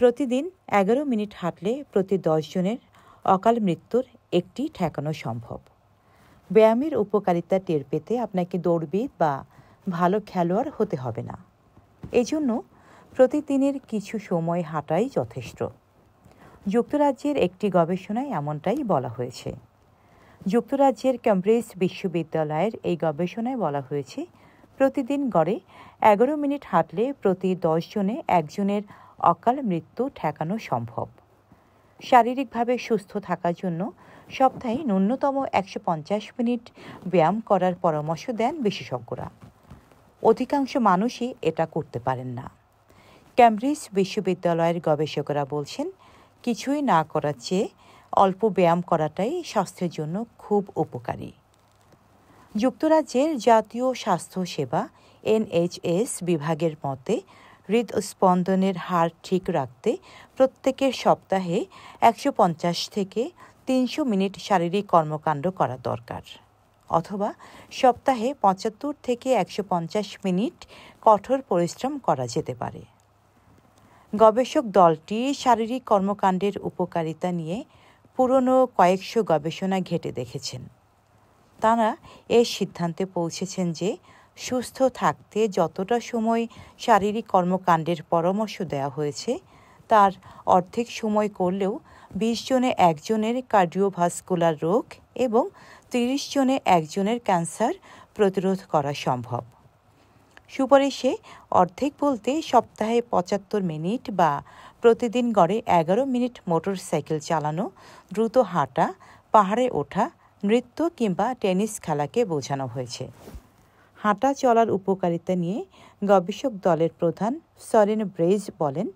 প্রতিদিন এগারো মিনিট হাঁটলে প্রতি জনের অকাল মৃত্যুর একটি ঠেকানো সম্ভব ব্যায়ামের উপকারিতা টের পেতে আপনাকে দৌড়বিদ বা ভালো খেলোয়াড় হতে হবে না এজন্য প্রতিদিনের কিছু সময় হাঁটাই যথেষ্ট যুক্তরাজ্যের একটি গবেষণায় এমনটাই বলা হয়েছে যুক্তরাজ্যের ক্যামব্রিজ বিশ্ববিদ্যালয়ের এই গবেষণায় বলা হয়েছে প্রতিদিন গড়ে এগারো মিনিট হাঁটলে প্রতি দশজনে একজনের অকাল মৃত্যু ঠেকানো সম্ভব শারীরিকভাবে সুস্থ থাকার জন্য সপ্তাহে ন্যূনতম একশো মিনিট ব্যায়াম করার পরামর্শ দেন বিশেষজ্ঞরা অধিকাংশ মানুষই এটা করতে পারেন না ক্যামব্রিজ বিশ্ববিদ্যালয়ের গবেষকরা বলছেন কিছুই না করার চেয়ে অল্প ব্যায়াম করাটাই স্বাস্থ্যের জন্য খুব উপকারী যুক্তরাজ্যের জাতীয় স্বাস্থ্য সেবা এনএইচএস বিভাগের মতে হৃদস্পন্দনের হার ঠিক রাখতে প্রত্যেকের সপ্তাহে একশো পঞ্চাশ থেকে তিনশো মিনিট শারীরিক কর্মকাণ্ড করা দরকার অথবা সপ্তাহে পঁচাত্তর থেকে একশো পঞ্চাশ মিনিট কঠোর পরিশ্রম করা যেতে পারে গবেষক দলটি শারীরিক কর্মকাণ্ডের উপকারিতা নিয়ে পুরনো কয়েকশো গবেষণা ঘেটে দেখেছেন তারা এ সিদ্ধান্তে পৌঁছেছেন যে সুস্থ থাকতে যতটা সময় শারীরিক কর্মকাণ্ডের পরামর্শ দেওয়া হয়েছে তার অর্ধেক সময় করলেও বিশ জনে একজনের কার্ডিওভাস্কুলার রোগ এবং তিরিশ জনে একজনের ক্যান্সার প্রতিরোধ করা সম্ভব সুপারিশে অর্ধেক বলতে সপ্তাহে পঁচাত্তর মিনিট বা প্রতিদিন গড়ে এগারো মিনিট মোটর সাইকেল চালানো দ্রুত হাঁটা পাহাড়ে ওঠা নৃত্য কিংবা টেনিস খেলাকে বোঝানো হয়েছে হাঁটা চলার উপকারিতা নিয়ে গবেষক দলের প্রধান সরেন ব্রেজ বলেন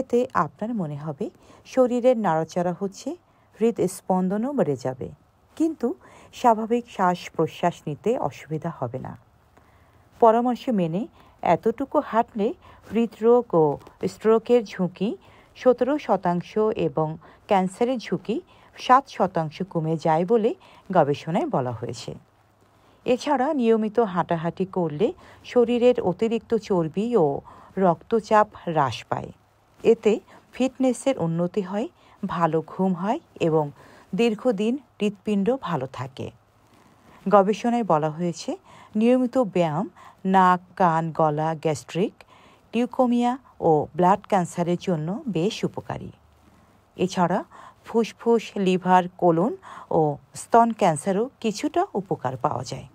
এতে আপনার মনে হবে শরীরের নাড়াচাড়া হচ্ছে হৃদস্পন্দনও বেড়ে যাবে কিন্তু স্বাভাবিক শ্বাস প্রশ্বাস নিতে অসুবিধা হবে না পরামর্শ মেনে এতটুকু হাঁটলে হৃদরোগ ও স্ট্রোকের ঝুঁকি সতেরো শতাংশ এবং ক্যান্সারের ঝুঁকি সাত শতাংশ কমে যায় বলে গবেষণায় বলা হয়েছে এছাড়া নিয়মিত হাঁটাহাঁটি করলে শরীরের অতিরিক্ত চর্বি ও রক্তচাপ হ্রাস পায় এতে ফিটনেসের উন্নতি হয় ভালো ঘুম হয় এবং দীর্ঘদিন হৃৎপিণ্ড ভালো থাকে গবেষণায় বলা হয়েছে নিয়মিত ব্যায়াম নাক কান গলা গ্যাস্ট্রিক টিউকোমিয়া ও ব্লাড ক্যান্সারের জন্য বেশ উপকারী এছাড়া ফুসফুস লিভার কোলন ও স্তন ক্যান্সারও কিছুটা উপকার পাওয়া যায়